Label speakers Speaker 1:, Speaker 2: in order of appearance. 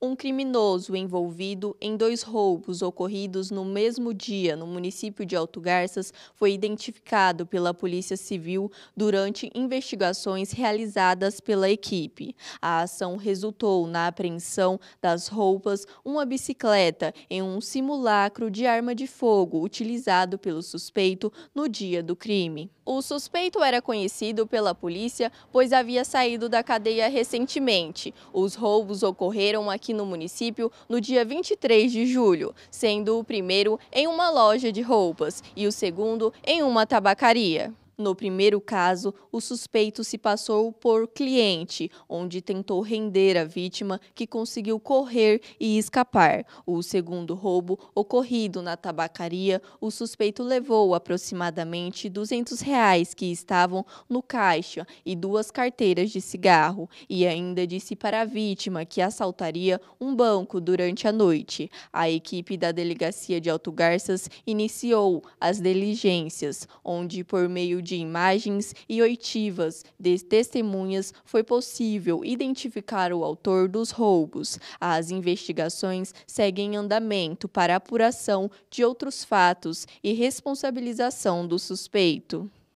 Speaker 1: Um criminoso envolvido em dois roubos ocorridos no mesmo dia no município de Alto Garças foi identificado pela Polícia Civil durante investigações realizadas pela equipe. A ação resultou na apreensão das roupas, uma bicicleta e um simulacro de arma de fogo utilizado pelo suspeito no dia do crime. O suspeito era conhecido pela polícia, pois havia saído da cadeia recentemente. Os roubos ocorreram aqui aqui no município no dia 23 de julho, sendo o primeiro em uma loja de roupas e o segundo em uma tabacaria. No primeiro caso, o suspeito se passou por cliente, onde tentou render a vítima, que conseguiu correr e escapar. O segundo roubo, ocorrido na tabacaria, o suspeito levou aproximadamente 200 reais que estavam no caixa e duas carteiras de cigarro, e ainda disse para a vítima que assaltaria um banco durante a noite. A equipe da delegacia de Alto Garças iniciou as diligências, onde, por meio de de imagens e oitivas de testemunhas foi possível identificar o autor dos roubos. As investigações seguem em andamento para apuração de outros fatos e responsabilização do suspeito.